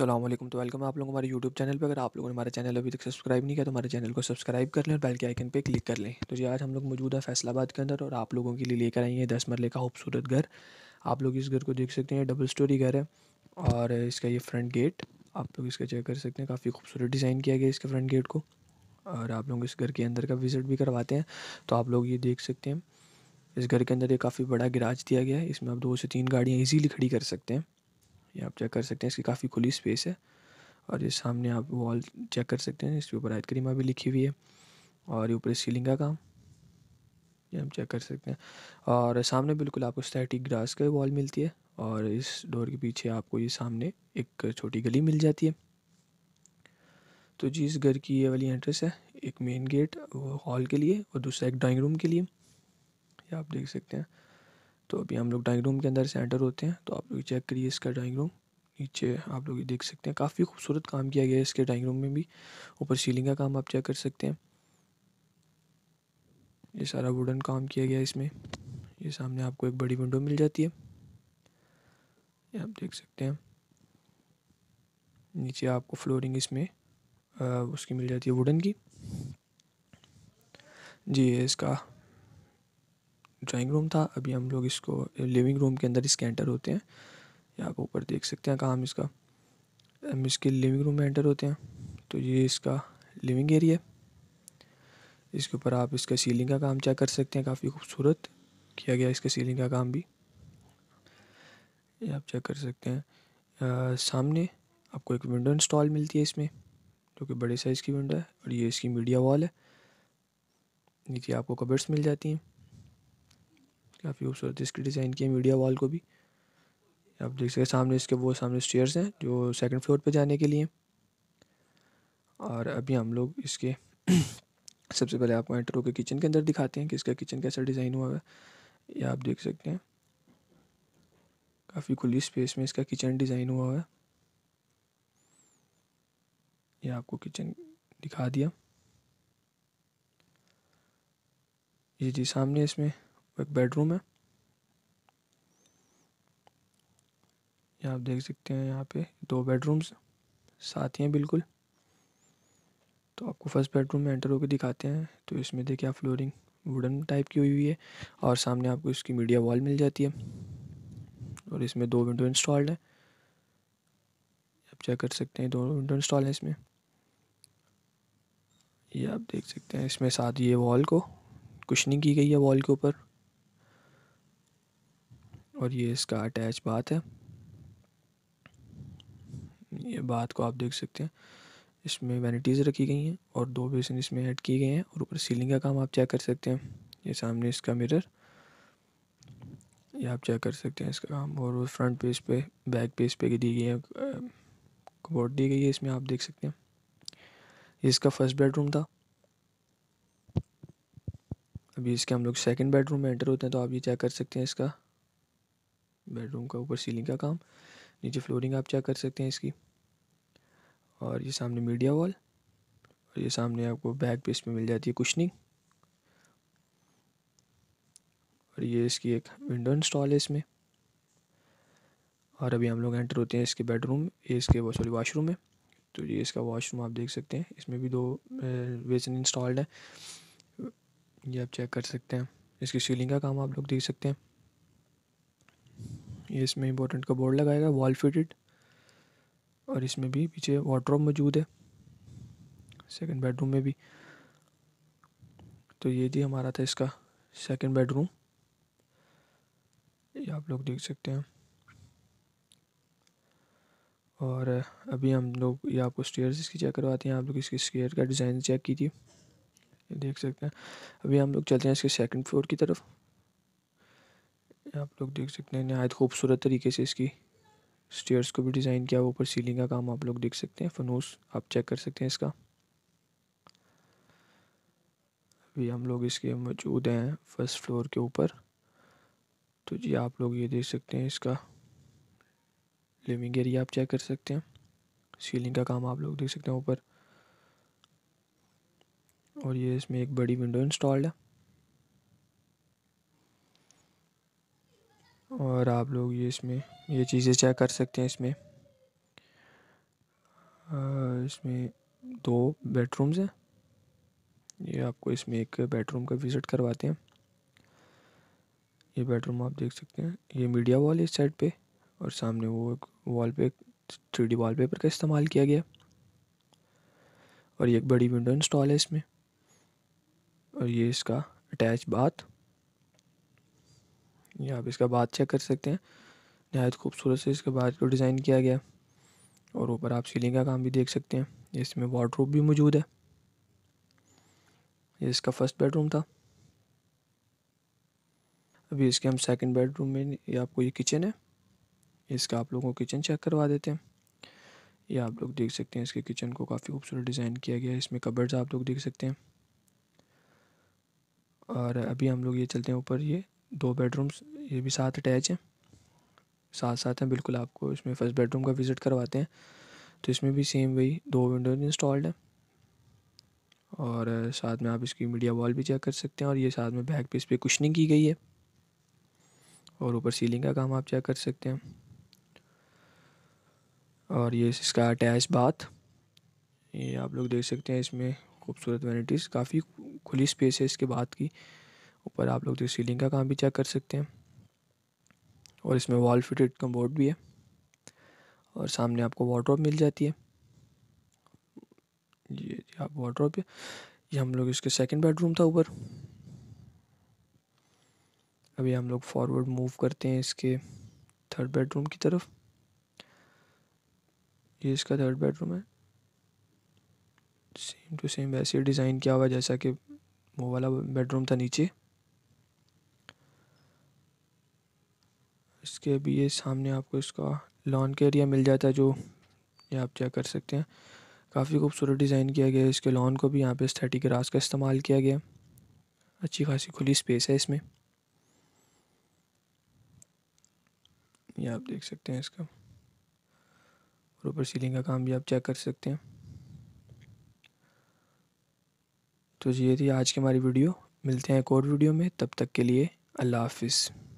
असलम तो वेलकम आप लोग हमारे यूट्यूब चैनल पर अगर आप लोगों ने हमारे चैनल अभी तक सब्सक्राइब नहीं किया तो हमारे चैनल को सब्सक्राइब कर लें और बेल के आइकन पे क्लिक कर लें तो जी आज हम लोग मौजूद है फैसलाबाद के अंदर और आप लोगों के लिए लेकर आई हैं दस मरले का खूबसूरत घर आप लोग इस घर को देख सकते हैं डबल स्टोरी घर है और इसका ये फ्रंट गेट आप लोग इसका चेक कर सकते हैं काफ़ी खूबसूरत डिज़ाइन किया गया इसके फ्रंट गेट को और आप लोग इस घर के अंदर का विज़िट भी करवाते हैं तो आप लोग ये देख सकते हैं इस घर के अंदर ये काफ़ी बड़ा गिराज दिया गया है इसमें आप दो से तीन गाड़ियाँ ईजीली खड़ी कर सकते हैं ये आप चेक कर सकते हैं इसकी काफ़ी खुली स्पेस है और ये सामने आप वॉल चेक कर सकते हैं इसके ऊपर आइसक्रीमा करीमा भी लिखी हुई है और ये ऊपर सीलिंग का काम ये हम चेक कर सकते हैं और सामने बिल्कुल आपको स्टैटिक ग्रास का वॉल मिलती है और इस डोर के पीछे आपको ये सामने एक छोटी गली मिल जाती है तो जी इस घर की ये वाली एंट्रेस है एक मेन गेट वो हॉल के लिए और दूसरा एक ड्राइंग रूम के लिए ये आप देख सकते हैं तो अभी हम लोग ड्राइंग रूम के अंदर से एंटर होते हैं तो आप लोग चेक करिए इसका ड्राइंग रूम नीचे आप लोग ये देख सकते हैं काफ़ी खूबसूरत काम किया गया है इसके ड्राइंग रूम में भी ऊपर सीलिंग का काम आप चेक कर सकते हैं ये सारा वुडन काम किया गया है इसमें ये सामने आपको एक बड़ी विंडो मिल जाती है ये आप देख सकते हैं नीचे आपको फ्लोरिंग इसमें आ, उसकी मिल जाती है वुडन की जी इसका ड्राइंग रूम था अभी हम लोग इसको लिविंग रूम के अंदर इसके एंटर होते हैं या आप ऊपर देख सकते हैं काम इसका हम इसके लिविंग रूम में एंटर होते हैं तो ये इसका लिविंग एरिया है इसके ऊपर आप इसका सीलिंग का काम चेक कर सकते हैं काफ़ी खूबसूरत किया गया इसके सीलिंग का काम भी ये आप चेक कर सकते हैं आ, सामने आपको एक विंडो इंस्टॉल मिलती है इसमें जो कि बड़े साइज़ की विंडो है और ये इसकी मीडिया वॉल है नीचे आपको कबर्स मिल जाती हैं काफ़ी खूबसूरत इसकी डिज़ाइन की है मीडिया वॉल को भी आप देख सकते सामने इसके वो सामने स्टेयर्स हैं जो सेकंड फ्लोर पे जाने के लिए और अभी हम लोग इसके सबसे पहले आपको एंटर होकर किचन के अंदर दिखाते हैं कि इसका किचन कैसा डिज़ाइन हुआ है ये आप देख सकते हैं काफ़ी खुली स्पेस में इसका किचन डिज़ाइन हुआ है यह आपको किचन दिखा दिया जी जी सामने इसमें एक बेडरूम है ये आप देख सकते हैं यहाँ पे दो बेडरूम्स साथ ही हैं बिल्कुल तो आपको फर्स्ट बेडरूम में एंटर होकर दिखाते हैं तो इसमें देखिए आप फ्लोरिंग वुडन टाइप की हुई हुई है और सामने आपको इसकी मीडिया वॉल मिल जाती है और इसमें दो विंडो इंस्टॉल्ड है आप चेक कर सकते हैं दो विंडो इंस्टॉल है इसमें ये आप देख सकते हैं इसमें साथ ये वॉल को कुशनिंग की गई है वॉल के ऊपर और ये इसका अटैच बात है ये बात को आप देख सकते हैं इसमें वैनिटीज़ रखी गई हैं और दो बेसिन इसमें ऐड किए गए हैं और ऊपर सीलिंग का काम आप चेक कर सकते हैं ये सामने इसका मिरर ये आप चेक कर सकते हैं इसका काम और फ्रंट पेज पे बैक पेज पे दी गई है कबोर्ड दी गई है इसमें आप देख सकते हैं इसका फर्स्ट बेडरूम था अभी इसके हम लोग सेकंड बेडरूम में एंटर होते हैं तो आप ये चेक कर सकते हैं इसका बेडरूम का ऊपर सीलिंग का काम नीचे फ्लोरिंग आप चेक कर सकते हैं इसकी और ये सामने मीडिया वॉल और ये सामने आपको बैक पीस इसमें मिल जाती है कुशनिंग और ये इसकी एक विंडो इंस्टॉल है इसमें और अभी हम लोग एंटर होते हैं इसके बेडरूम ये इसके सॉरी वाशरूम में तो ये इसका वाशरूम आप देख सकते हैं इसमें भी दो बेसन इंस्टॉल्ड है ये आप चेक कर सकते हैं इसकी सीलिंग का काम आप लोग देख सकते हैं ये इसमें इंपॉर्टेंट का बोर्ड लगाएगा वॉल फिटेड और इसमें भी पीछे वाटर मौजूद है सेकंड बेडरूम में भी तो ये जी हमारा था इसका सेकंड बेडरूम ये आप लोग देख सकते हैं और अभी हम लोग ये आपको स्टेयर्स इसकी चेक करवाते हैं आप लोग इसकी स्टेयर का डिज़ाइन चेक कीजिए देख सकते हैं अभी हम लोग चलते हैं इसके सेकंड फ्लोर की तरफ आप लोग देख सकते हैं नहायत खूबसूरत तरीके से इसकी स्टेयर्स को भी डिज़ाइन किया हुआ ऊपर सीलिंग का काम आप लोग देख सकते हैं फनूस आप चेक कर सकते हैं इसका अभी हम लोग इसके मौजूद हैं फर्स्ट फ्लोर के ऊपर तो जी आप लोग ये देख सकते हैं इसका लिविंग एरिया आप चेक कर सकते हैं सीलिंग का काम आप लोग देख सकते हैं ऊपर और ये इसमें एक बड़ी विंडो इंस्टॉल्ड है और आप लोग ये इसमें ये चीज़ें चेक कर सकते हैं इसमें आ, इसमें दो बेडरूम्स हैं ये आपको इसमें एक बेडरूम का विज़िट करवाते हैं ये बेडरूम आप देख सकते हैं ये मीडिया वॉल इस साइड पे और सामने वो एक वॉल पे थ्री डी वाल पेपर का इस्तेमाल किया गया और ये एक बड़ी विंडो इंस्टॉल है इसमें और ये इसका अटैच बाथ ये आप इसका बाद चेक कर सकते हैं नहायत खूबसूरत से इसके बाद को डिज़ाइन किया गया और ऊपर आप सीलिंग का काम भी देख सकते हैं इसमें वार्ड्रोब भी मौजूद है ये इसका फर्स्ट बेडरूम था अभी इसके हम सेकंड बेडरूम में ये आपको ये किचन है इसका आप लोगों को किचन चेक करवा देते हैं ये आप लोग देख सकते हैं इसके किचन को काफ़ी खूबसूरत डिज़ाइन किया गया है इसमें कबर्ड्स आप लोग देख सकते हैं और अभी हम लोग ये चलते हैं ऊपर ये दो बेडरूम्स ये भी साथ अटैच हैं साथ साथ हैं बिल्कुल आपको इसमें फर्स्ट बेडरूम का विज़िट करवाते हैं तो इसमें भी सेम वही दो विंडो इंस्टॉल्ड है और साथ में आप इसकी मीडिया वॉल भी चेक कर सकते हैं और ये साथ में बैक पे इस पर कुशनिंग की गई है और ऊपर सीलिंग का काम आप चेक कर सकते हैं और ये इसका अटैच बाथ ये आप लोग देख सकते हैं इसमें खूबसूरत वैनिटीज़ काफ़ी खुली स्पेस है इसके बाथ की ऊपर आप लोग जो सीलिंग का काम भी चेक कर सकते हैं और इसमें वॉल फिटेड कम्बोर्ड भी है और सामने आपको वाड्रॉप मिल जाती है ये आप वार्ड्रॉप है ये हम लोग इसके सेकंड बेडरूम था ऊपर अभी हम लोग फॉरवर्ड मूव करते हैं इसके थर्ड बेडरूम की तरफ ये इसका थर्ड बेडरूम है सेम टू सेम वैसे डिज़ाइन किया हुआ जैसा कि वो वाला बेडरूम था नीचे इसके अभी ये सामने आपको इसका लॉन का एरिया मिल जाता है जो ये आप चेक कर सकते हैं काफ़ी खूबसूरत डिज़ाइन किया गया है इसके लॉन को भी यहाँ पे स्थेटिक ग्रास का इस्तेमाल किया गया अच्छी खासी खुली स्पेस है इसमें ये आप देख सकते हैं इसका और ऊपर सीलिंग का काम भी आप चेक कर सकते हैं तो ये थी आज की हमारी वीडियो मिलते हैं एक और वीडियो में तब तक के लिए अल्लाह हाफिज़